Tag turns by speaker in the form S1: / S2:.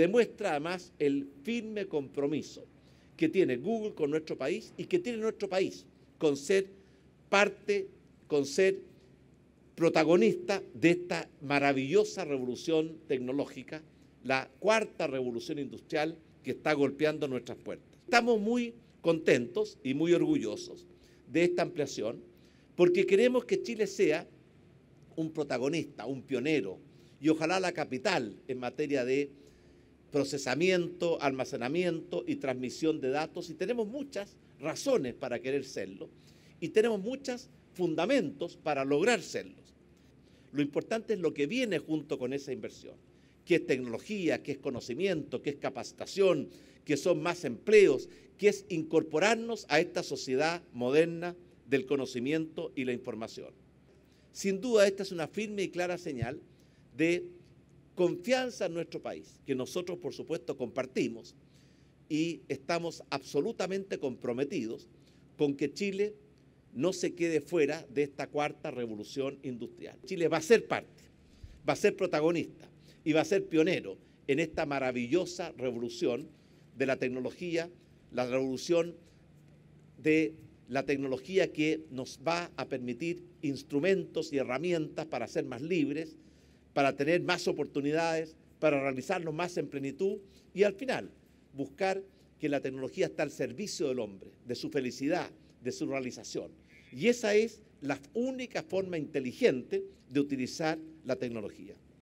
S1: Demuestra además el firme compromiso que tiene Google con nuestro país y que tiene nuestro país con ser parte, con ser protagonista de esta maravillosa revolución tecnológica, la cuarta revolución industrial que está golpeando nuestras puertas. Estamos muy contentos y muy orgullosos de esta ampliación porque queremos que Chile sea un protagonista, un pionero y ojalá la capital en materia de procesamiento, almacenamiento y transmisión de datos y tenemos muchas razones para querer serlo y tenemos muchos fundamentos para lograr serlos. Lo importante es lo que viene junto con esa inversión, que es tecnología, que es conocimiento, que es capacitación, que son más empleos, que es incorporarnos a esta sociedad moderna del conocimiento y la información. Sin duda, esta es una firme y clara señal de confianza en nuestro país, que nosotros por supuesto compartimos y estamos absolutamente comprometidos con que Chile no se quede fuera de esta cuarta revolución industrial. Chile va a ser parte, va a ser protagonista y va a ser pionero en esta maravillosa revolución de la tecnología, la revolución de la tecnología que nos va a permitir instrumentos y herramientas para ser más libres, para tener más oportunidades, para realizarlo más en plenitud y al final buscar que la tecnología está al servicio del hombre, de su felicidad, de su realización. Y esa es la única forma inteligente de utilizar la tecnología.